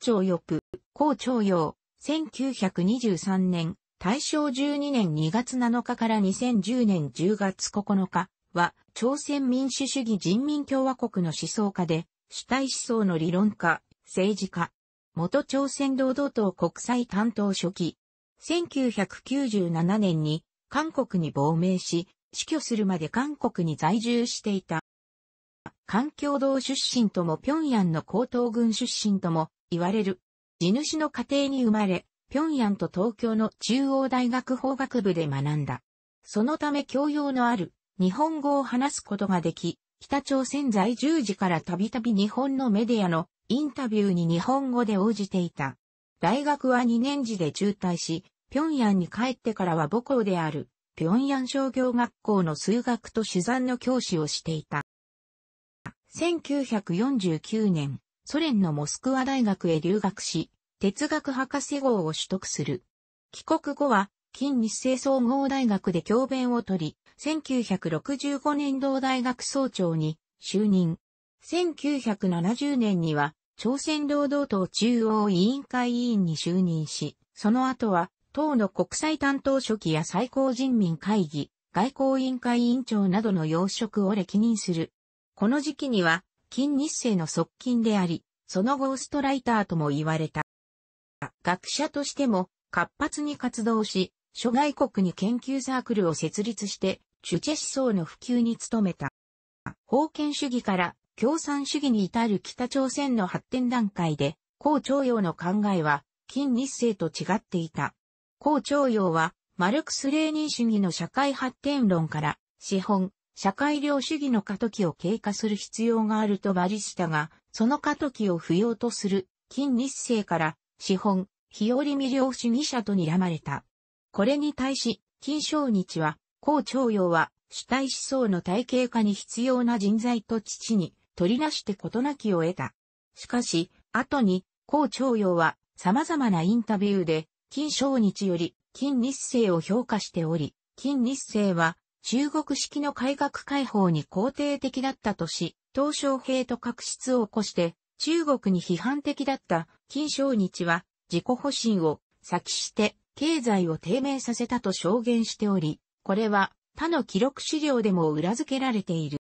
長翼、高長陽、1923年、大正12年2月7日から2010年10月9日は、朝鮮民主主義人民共和国の思想家で、主体思想の理論家、政治家、元朝鮮労働党国際担当書記。1997年に韓国に亡命し、死去するまで韓国に在住していた。環境道出身とも平壌の高等軍出身とも言われる。地主の家庭に生まれ、平壌と東京の中央大学法学部で学んだ。そのため教養のある日本語を話すことができ、北朝鮮在住時からたびたび日本のメディアのインタビューに日本語で応じていた。大学は2年次で中退し、平壌に帰ってからは母校である平壌商業学校の数学と取材の教師をしていた。1949年、ソ連のモスクワ大学へ留学し、哲学博士号を取得する。帰国後は、近日清総合大学で教鞭を取り、1965年同大学総長に就任。1970年には、朝鮮労働党中央委員会委員に就任し、その後は、党の国際担当書記や最高人民会議、外交委員会委員長などの要職を歴任する。この時期には、近日成の側近であり、そのゴーストライターとも言われた。学者としても活発に活動し、諸外国に研究サークルを設立して、チュチェ思想の普及に努めた。封建主義から共産主義に至る北朝鮮の発展段階で、高徴用の考えは、近日成と違っていた。高徴用は、マルクス・レーニン主義の社会発展論から、資本、社会量主義の過渡期を経過する必要があるとバリしたが、その過渡期を不要とする、近日生から、資本、日和未了主義者と睨まれた。これに対し、近正日は、高徴用は、主体思想の体系化に必要な人材と父に、取りなして事なきを得た。しかし、後に、高徴用は、様々なインタビューで、近正日より、近日生を評価しており、近日生は、中国式の改革開放に肯定的だったとし、東小平と確執を起こして中国に批判的だった金正日は自己保身を先して経済を低迷させたと証言しており、これは他の記録資料でも裏付けられている。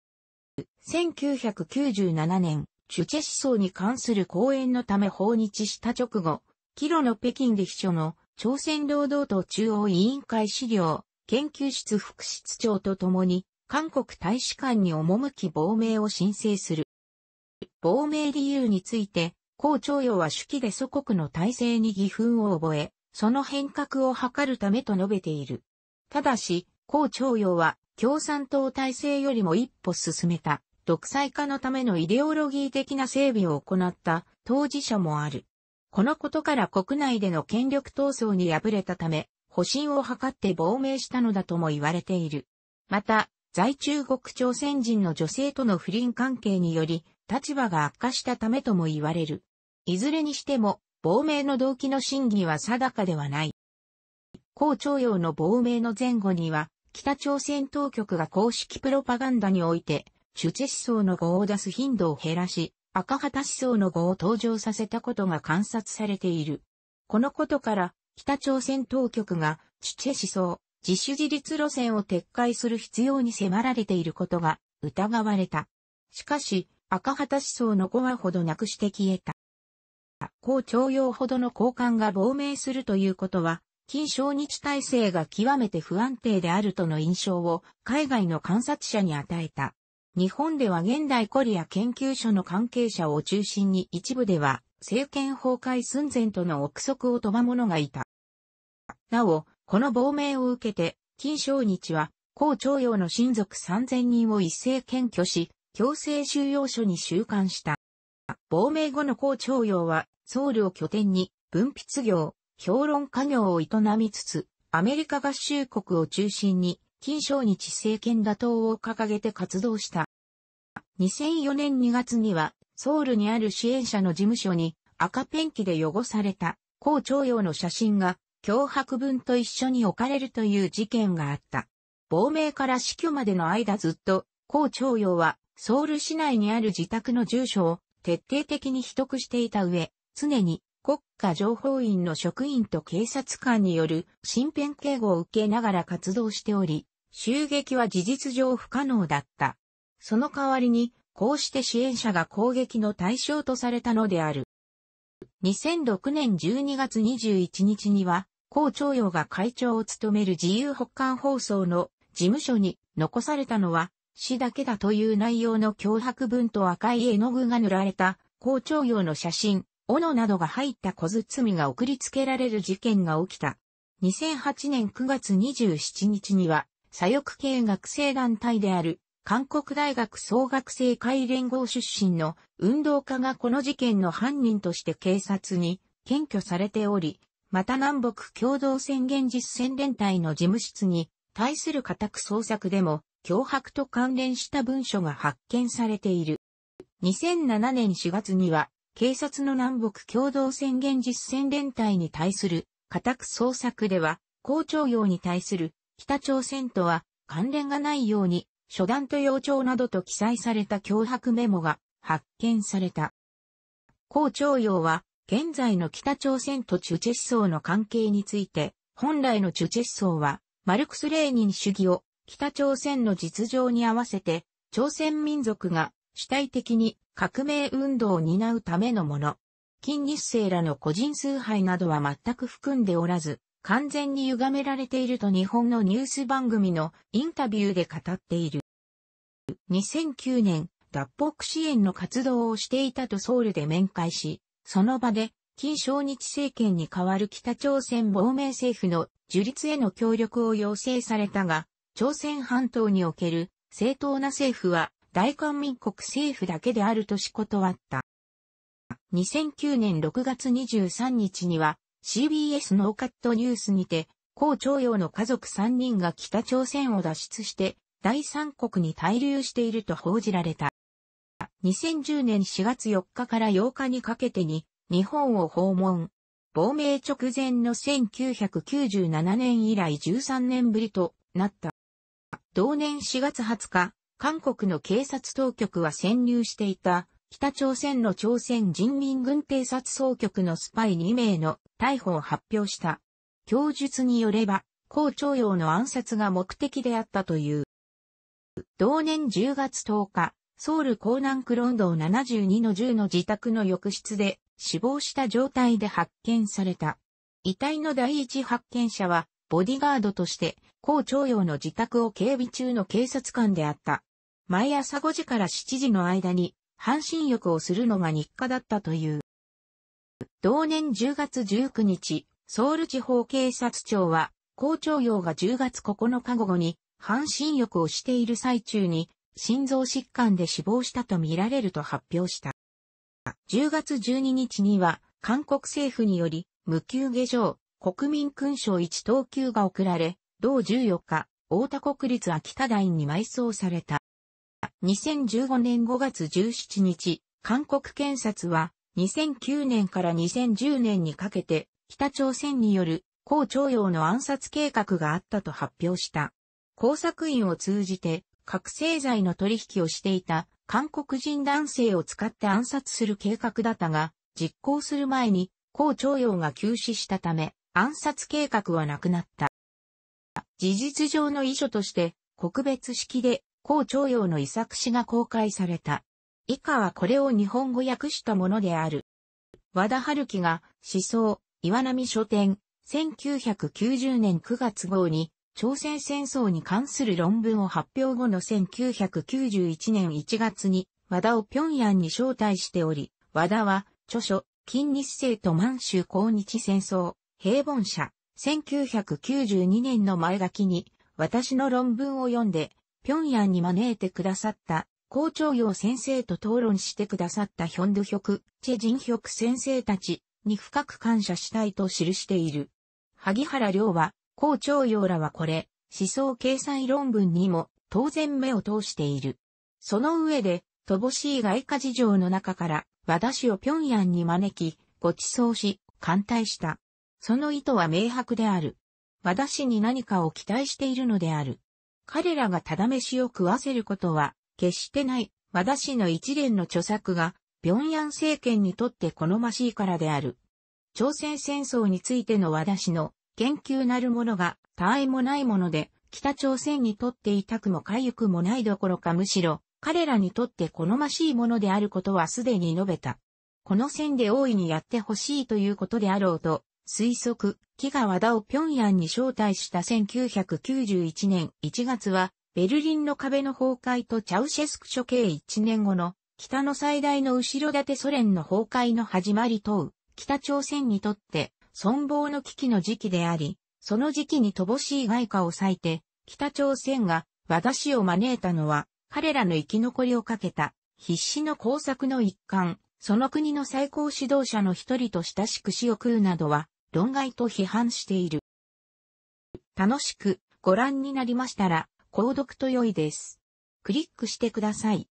1997年、チュチェ思想に関する講演のため訪日した直後、キロの北京で秘書の朝鮮労働党中央委員会資料研究室副室長と共に、韓国大使館に赴き亡命を申請する。亡命理由について、高長与は手記で祖国の体制に義憤を覚え、その変革を図るためと述べている。ただし、高長与は共産党体制よりも一歩進めた、独裁化のためのイデオロギー的な整備を行った当事者もある。このことから国内での権力闘争に敗れたため、保身を図って亡命したのだとも言われている。また、在中国朝鮮人の女性との不倫関係により、立場が悪化したためとも言われる。いずれにしても、亡命の動機の真偽は定かではない。高徴用の亡命の前後には、北朝鮮当局が公式プロパガンダにおいて、チュチェ思想の語を出す頻度を減らし、赤旗思想の語を登場させたことが観察されている。このことから、北朝鮮当局が、チチェ思想、自主自立路線を撤回する必要に迫られていることが疑われた。しかし、赤旗思想の5話ほどなくして消えた。高徴用ほどの交換が亡命するということは、近小日体制が極めて不安定であるとの印象を海外の観察者に与えた。日本では現代コリア研究所の関係者を中心に一部では政権崩壊寸前との憶測を飛ば者がいた。なお、この亡命を受けて、金正日は、高徴用の親族3000人を一斉検挙し、強制収容所に収監した。亡命後の高徴用は、ソウルを拠点に、文筆業、評論家業を営みつつ、アメリカ合衆国を中心に、金正日政権打倒を掲げて活動した。2004年2月には、ソウルにある支援者の事務所に赤ペンキで汚された、高徴用の写真が脅迫文と一緒に置かれるという事件があった。亡命から死去までの間ずっと、高長陽はソウル市内にある自宅の住所を徹底的に秘匿していた上、常に国家情報院の職員と警察官による身辺警護を受けながら活動しており、襲撃は事実上不可能だった。その代わりに、こうして支援者が攻撃の対象とされたのである。2006年12月21日には、校長陽が会長を務める自由北韓放送の事務所に残されたのは、死だけだという内容の脅迫文と赤い絵の具が塗られた、校長用の写真、斧などが入った小包が送りつけられる事件が起きた。2008年9月27日には、左翼系学生団体である、韓国大学総学生会連合出身の運動家がこの事件の犯人として警察に検挙されており、また南北共同宣言実践連隊の事務室に対する家宅捜索でも脅迫と関連した文書が発見されている。2007年4月には警察の南北共同宣言実践連隊に対する家宅捜索では校長用に対する北朝鮮とは関連がないように初段と要調などと記載された脅迫メモが発見された。校長用は現在の北朝鮮とチュチェ思想の関係について、本来のチュチェ思想は、マルクス・レーニン主義を北朝鮮の実情に合わせて、朝鮮民族が主体的に革命運動を担うためのもの。金日成らの個人崇拝などは全く含んでおらず、完全に歪められていると日本のニュース番組のインタビューで語っている。2009年、脱北支援の活動をしていたとソウルで面会し、その場で、金正日政権に代わる北朝鮮亡命政府の樹立への協力を要請されたが、朝鮮半島における正当な政府は大韓民国政府だけであるとし断った。2009年6月23日には CBS ノーカットニュースにて、高徴用の家族3人が北朝鮮を脱出して第三国に滞留していると報じられた。2010年4月4日から8日にかけてに日本を訪問。亡命直前の1997年以来13年ぶりとなった。同年4月20日、韓国の警察当局は潜入していた北朝鮮の朝鮮人民軍偵察総局のスパイ2名の逮捕を発表した。供述によれば、高徴用の暗殺が目的であったという。同年10月10日、ソウル港南クロンドン72の10の自宅の浴室で死亡した状態で発見された。遺体の第一発見者は、ボディガードとして、高徴用の自宅を警備中の警察官であった。毎朝5時から7時の間に、半身浴をするのが日課だったという。同年10月19日、ソウル地方警察庁は、高徴用が10月9日午後に、半身浴をしている最中に、心臓疾患で死亡したとみられると発表した。10月12日には、韓国政府により、無給下場、国民勲章1等級が贈られ、同14日、大田国立秋田大に埋葬された。2015年5月17日、韓国検察は、2009年から2010年にかけて、北朝鮮による、高徴用の暗殺計画があったと発表した。工作員を通じて、覚醒剤の取引をしていた韓国人男性を使って暗殺する計画だったが、実行する前に、高徴用が急死したため、暗殺計画はなくなった。事実上の遺書として、国別式で、高徴用の遺作詞が公開された。以下はこれを日本語訳したものである。和田春樹が、思想、岩波書店、1990年9月号に、朝鮮戦争に関する論文を発表後の1991年1月に和田を平壌に招待しており、和田は著書、近日生と満州抗日戦争、平凡社、1992年の前書きに、私の論文を読んで、平壌に招いてくださった、校長陽先生と討論してくださったヒョンドゥヒョク、チェジンヒョク先生たちに深く感謝したいと記している。萩原良は、高長陽らはこれ、思想掲載論文にも当然目を通している。その上で、乏しい外貨事情の中から、和田氏を平壌に招き、ご馳走し、歓待した。その意図は明白である。和田氏に何かを期待しているのである。彼らがただ飯を食わせることは、決してない、和田氏の一連の著作が、平壌政権にとって好ましいからである。朝鮮戦争についての和田氏の研究なるものが、他愛もないもので、北朝鮮にとって痛くも痒くもないどころかむしろ、彼らにとって好ましいものであることはすでに述べた。この線で大いにやってほしいということであろうと、推測、木が和田を平壌に招待した1991年1月は、ベルリンの壁の崩壊とチャウシェスク処刑1年後の、北の最大の後ろ盾ソ連の崩壊の始まり等、北朝鮮にとって存亡の危機の時期であり、その時期に乏しい外貨を割いて、北朝鮮が和田氏を招いたのは、彼らの生き残りをかけた、必死の工作の一環、その国の最高指導者の一人と親しく死を食うなどは、論外と批判している。楽しくご覧になりましたら、購読と良いです。クリックしてください。